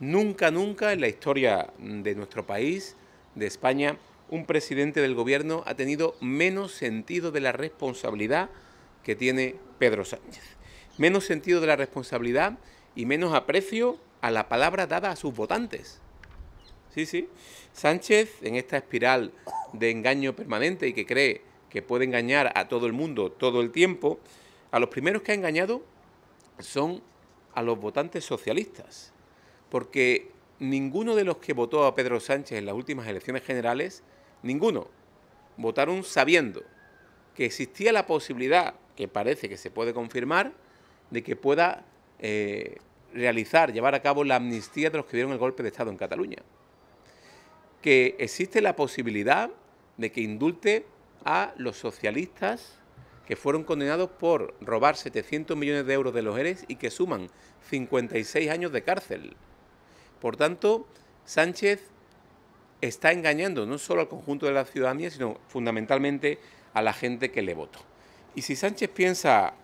Nunca, nunca en la historia de nuestro país, de España, un presidente del gobierno ha tenido menos sentido de la responsabilidad que tiene Pedro Sánchez. Menos sentido de la responsabilidad y menos aprecio a la palabra dada a sus votantes. Sí, sí. Sánchez, en esta espiral de engaño permanente y que cree que puede engañar a todo el mundo todo el tiempo, a los primeros que ha engañado son a los votantes socialistas porque ninguno de los que votó a Pedro Sánchez en las últimas elecciones generales, ninguno, votaron sabiendo que existía la posibilidad, que parece que se puede confirmar, de que pueda eh, realizar, llevar a cabo la amnistía de los que dieron el golpe de Estado en Cataluña. Que existe la posibilidad de que indulte a los socialistas que fueron condenados por robar 700 millones de euros de los ERES y que suman 56 años de cárcel. Por tanto, Sánchez está engañando no solo al conjunto de la ciudadanía, sino fundamentalmente a la gente que le votó. Y si Sánchez piensa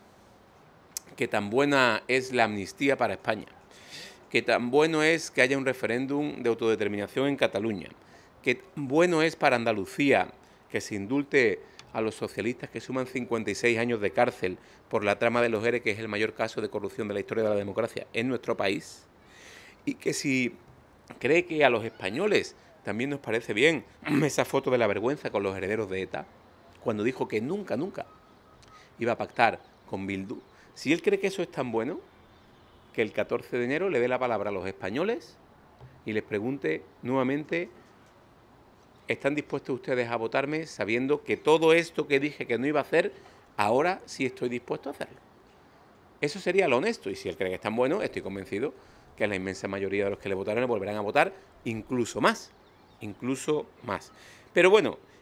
que tan buena es la amnistía para España, que tan bueno es que haya un referéndum de autodeterminación en Cataluña, que tan bueno es para Andalucía que se indulte a los socialistas que suman 56 años de cárcel por la trama de los ERE, que es el mayor caso de corrupción de la historia de la democracia en nuestro país, y que si cree que a los españoles también nos parece bien esa foto de la vergüenza con los herederos de ETA, cuando dijo que nunca, nunca iba a pactar con Bildu, si él cree que eso es tan bueno, que el 14 de enero le dé la palabra a los españoles y les pregunte nuevamente, ¿están dispuestos ustedes a votarme sabiendo que todo esto que dije que no iba a hacer, ahora sí estoy dispuesto a hacerlo? Eso sería lo honesto y si él cree que es tan bueno, estoy convencido que la inmensa mayoría de los que le votaron le volverán a votar incluso más, incluso más. Pero bueno,